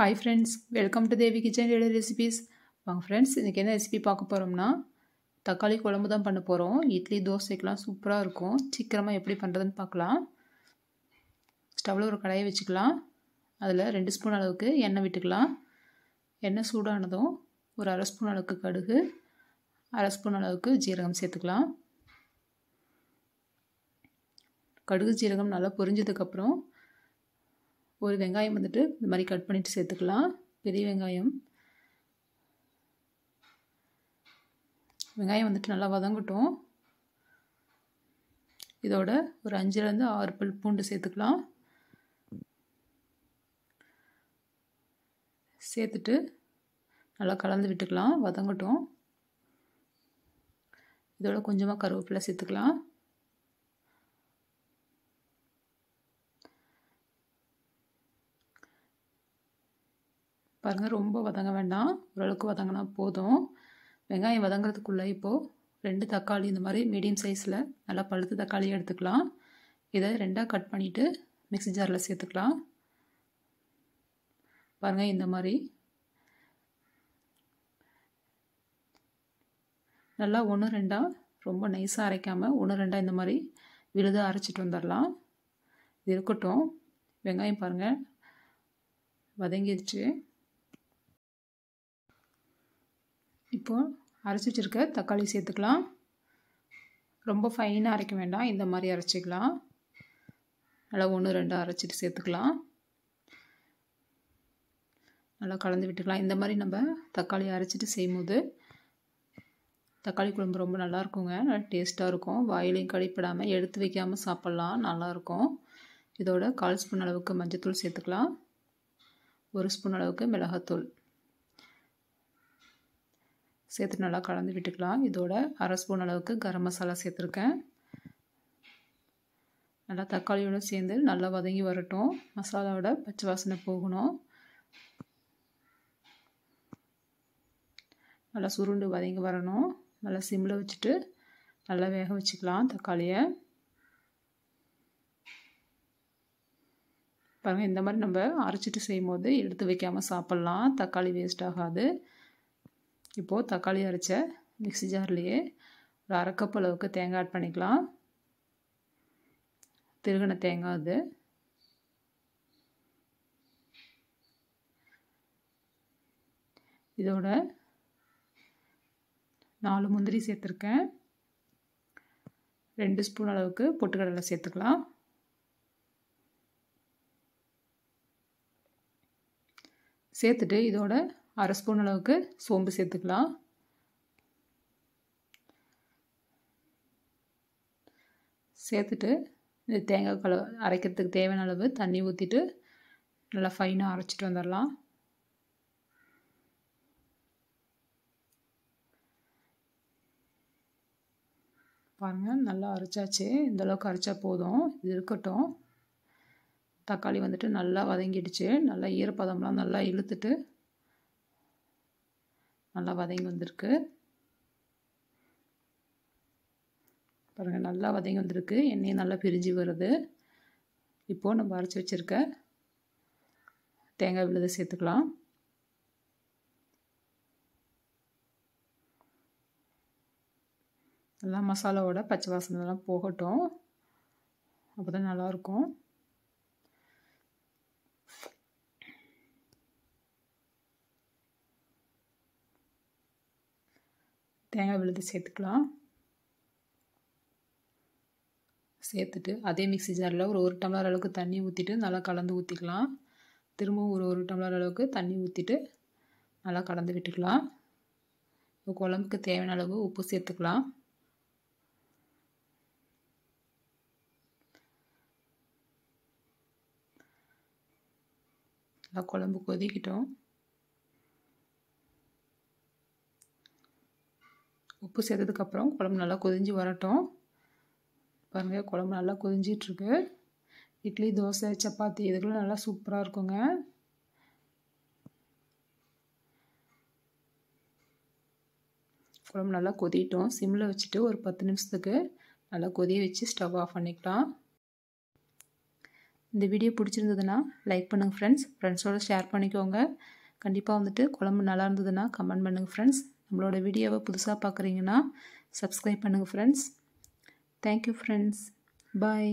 hi friends welcome to Devi kitchen daily recipes வாங்க friends இன்றைக்கி என்ன ரெசிபி பார்க்க போகிறோம்னா தக்காளி குழம்பு தான் பண்ண போகிறோம் இட்லி தோசைக்கெலாம் சூப்பராக இருக்கும் சீக்கிரமாக எப்படி பண்ணுறதுன்னு பார்க்கலாம் ஸ்டவ்வில் ஒரு கடையை வச்சுக்கலாம் அதில் ரெண்டு ஸ்பூன் அளவுக்கு எண்ணெய் விட்டுக்கலாம் எண்ணெய் சூடானதும் ஒரு அரை ஸ்பூன் அளவுக்கு கடுகு அரை ஸ்பூன் அளவுக்கு ஜீரகம் சேர்த்துக்கலாம் கடுகு ஜீரகம் நல்லா பொரிஞ்சதுக்கப்புறம் ஒரு வெங்காயம் வந்துட்டு இந்த மாதிரி கட் பண்ணிவிட்டு சேர்த்துக்கலாம் பெரிய வெங்காயம் வெங்காயம் வந்துட்டு நல்லா வதங்கட்டும் இதோட ஒரு அஞ்சுலேருந்து ஆறு பல் பூண்டு சேர்த்துக்கலாம் சேர்த்துட்டு நல்லா கலந்து விட்டுக்கலாம் வதங்கட்டும் இதோட கொஞ்சமாக கருவேப்பிலை சேர்த்துக்கலாம் பாருங்கள் ரொம்ப வதங்க வேண்டாம் ஓரளவுக்கு வதங்கினா போதும் வெங்காயம் வதங்கிறதுக்குள்ளே இப்போது ரெண்டு தக்காளி இந்த மாதிரி மீடியம் சைஸில் நல்லா பழுத்து தக்காளியை எடுத்துக்கலாம் இதை ரெண்டாக கட் பண்ணிவிட்டு மிக்ஸி ஜாரில் சேர்த்துக்கலாம் பாருங்கள் இந்த மாதிரி நல்லா ஒன்று ரெண்டாக ரொம்ப நைஸாக அரைக்காமல் ஒன்று ரெண்டாக இந்த மாதிரி விழுதாக அரைச்சிட்டு வந்துடலாம் இது இருக்கட்டும் வெங்காயம் பாருங்கள் வதங்கிடுச்சு இப்போது அரைச்சி வச்சுருக்க தக்காளி சேர்த்துக்கலாம் ரொம்ப ஃபைனாக அரைக்க வேண்டாம் இந்த மாதிரி அரைச்சிக்கலாம் நல்லா ஒன்று ரெண்டு அரைச்சிட்டு சேர்த்துக்கலாம் நல்லா கலந்து விட்டுக்கலாம் இந்த மாதிரி நம்ம தக்காளி அரைச்சிட்டு செய்யும்போது தக்காளி குழம்பு ரொம்ப நல்லா இருக்குங்க நல்லா டேஸ்ட்டாக இருக்கும் வாயிலையும் கழிப்படாமல் எடுத்து வைக்காமல் சாப்பிட்லாம் நல்லாயிருக்கும் இதோட கால் ஸ்பூன் அளவுக்கு மஞ்சத்தூள் சேர்த்துக்கலாம் ஒரு ஸ்பூன் அளவுக்கு மிளகாத்தூள் சேர்த்து நல்லா கலந்து விட்டுக்கலாம் இதோட அரை ஸ்பூன் அளவுக்கு கரம் மசாலா சேர்த்துருக்கேன் நல்லா தக்காளியோடு சேர்ந்து நல்லா வதங்கி வரட்டும் மசாலாவோட பச்சை வாசனை போகணும் நல்லா சுருண்டு வதங்கி வரணும் நல்லா சிம்மில் வச்சுட்டு நல்லா வேக வச்சுக்கலாம் தக்காளியை பாருங்கள் இந்த மாதிரி நம்ம அரைச்சிட்டு செய்யும் போது எடுத்து வைக்காமல் சாப்பிட்லாம் தக்காளி வேஸ்ட் ஆகாது இப்போது தக்காளி அரைச்ச மிக்சி ஜார்லேயே ஒரு அரைக்கப் அளவுக்கு தேங்காய் ஆட் பண்ணிக்கலாம் திருகண தேங்காய் அது இதோட நாலு முந்திரி சேர்த்துருக்கேன் ரெண்டு ஸ்பூன் அளவுக்கு பொட்டுக்கடலை சேர்த்துக்கலாம் சேர்த்துட்டு இதோட அரை ஸ்பூன் அளவுக்கு சோம்பு சேர்த்துக்கலாம் சேர்த்துட்டு இந்த தேங்காய் கல அரைக்கிறதுக்கு தேவையான அளவு தண்ணி ஊற்றிட்டு நல்லா ஃபைனாக அரைச்சிட்டு வந்துடலாம் பாருங்கள் நல்லா அரைச்சாச்சு இந்தளவுக்கு அரைச்சா போதும் இது இருக்கட்டும் தக்காளி வந்துட்டு நல்லா வதங்கிடுச்சு நல்லா ஈரப்பதம்லாம் நல்லா இழுத்துட்டு நல்லா வதங்கி வந்திருக்கு பாருங்கள் நல்லா வதங்கி வந்திருக்கு எண்ணெயும் நல்லா பிரிஞ்சு வருது இப்போது நம்ம அரைச்சி வச்சுருக்க தேங்காய் விழுத சேர்த்துக்கலாம் நல்லா மசாலாவோட பச்சை வாசனைலாம் போகட்டும் அப்போ தான் நல்லாயிருக்கும் தேங்காய் விழுந்து சேர்த்துக்கலாம் சேர்த்துட்டு அதே மிக்சி ஜாரில் ஒரு ஒரு டம்ளர் அளவுக்கு தண்ணி ஊற்றிட்டு நல்லா கலந்து ஊற்றிக்கலாம் திரும்பவும் ஒரு ஒரு டம்ளர் அளவுக்கு தண்ணி ஊற்றிட்டு நல்லா கலந்து விட்டுக்கலாம் குழம்புக்கு தேவையான அளவு உப்பு சேர்த்துக்கலாம் நல்லா குழம்பு கொதிக்கிட்டோம் உப்பு சேர்த்ததுக்கப்புறம் குழம்பு நல்லா கொதிஞ்சு வரட்டும் பாருங்கள் குழம்பு நல்லா கொதிஞ்சிட்ருக்கு இட்லி தோசை சப்பாத்தி இதுக்கெல்லாம் நல்லா சூப்பராக இருக்குங்க குழம்பு நல்லா கொதிட்டோம் சிம்மில் வச்சுட்டு ஒரு பத்து நிமிஷத்துக்கு நல்லா கொதி வச்சு ஸ்டவ் ஆஃப் பண்ணிக்கலாம் இந்த வீடியோ பிடிச்சிருந்ததுன்னா லைக் பண்ணுங்கள் ஃப்ரெண்ட்ஸ் ஃப்ரெண்ட்ஸோடு ஷேர் பண்ணிக்கோங்க கண்டிப்பாக வந்துட்டு குழம்பு நல்லா இருந்ததுன்னா கமெண்ட் பண்ணுங்கள் ஃப்ரெண்ட்ஸ் நம்மளோட வீடியோவை புதுசாக பார்க்குறீங்கன்னா சப்ஸ்கிரைப் பண்ணுங்கள் ஃப்ரெண்ட்ஸ் தேங்க்யூ ஃப்ரெண்ட்ஸ் பாய்